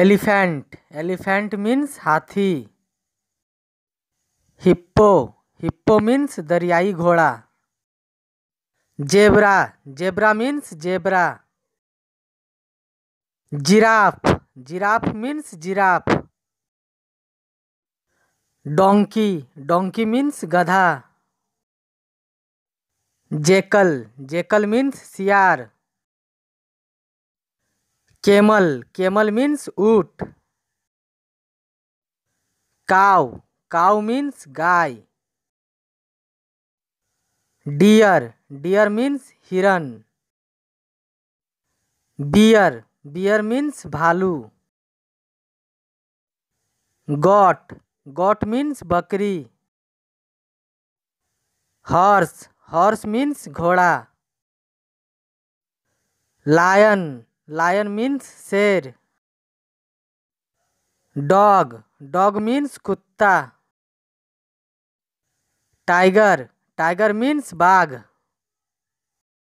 elephant elephant means हाथी hippo hippo means दरियाई घोड़ा zebra zebra means zebra giraffe giraffe means giraffe donkey donkey means गधा jackal jackal means सियार camel camel means ऊट cow cow means गाय deer deer means हिरन bear bear means भालू goat goat means बकरी horse horse means घोड़ा lion lion means शेर dog dog means कुत्ता टाइगर टाइगर मीन्स बाघ